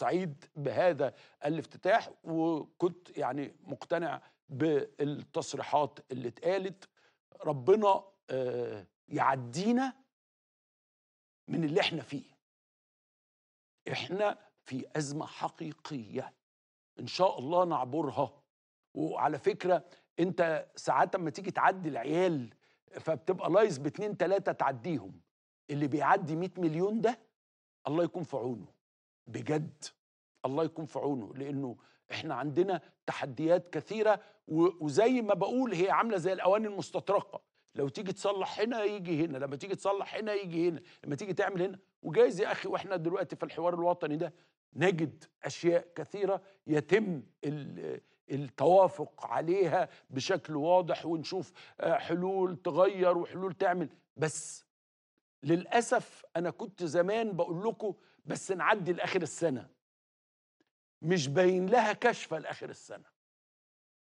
سعيد بهذا الافتتاح وكنت يعني مقتنع بالتصريحات اللي اتقالت ربنا آه، يعدينا من اللي احنا فيه احنا في ازمه حقيقيه ان شاء الله نعبرها وعلى فكره انت ساعات لما تيجي تعدي العيال فبتبقى لايز باتنين تلاته تعديهم اللي بيعدي 100 مليون ده الله يكون في عونه بجد الله يكون في عونه لانه احنا عندنا تحديات كثيره وزي ما بقول هي عامله زي الاواني المستطرقه لو تيجي تصلح هنا يجي هنا لما تيجي تصلح هنا يجي هنا لما تيجي تعمل هنا وجايز يا اخي واحنا دلوقتي في الحوار الوطني ده نجد اشياء كثيره يتم التوافق عليها بشكل واضح ونشوف آه، حلول تغير وحلول تعمل بس للأسف أنا كنت زمان بقول لكم بس نعدي لآخر السنة مش باين لها كشفة لآخر السنة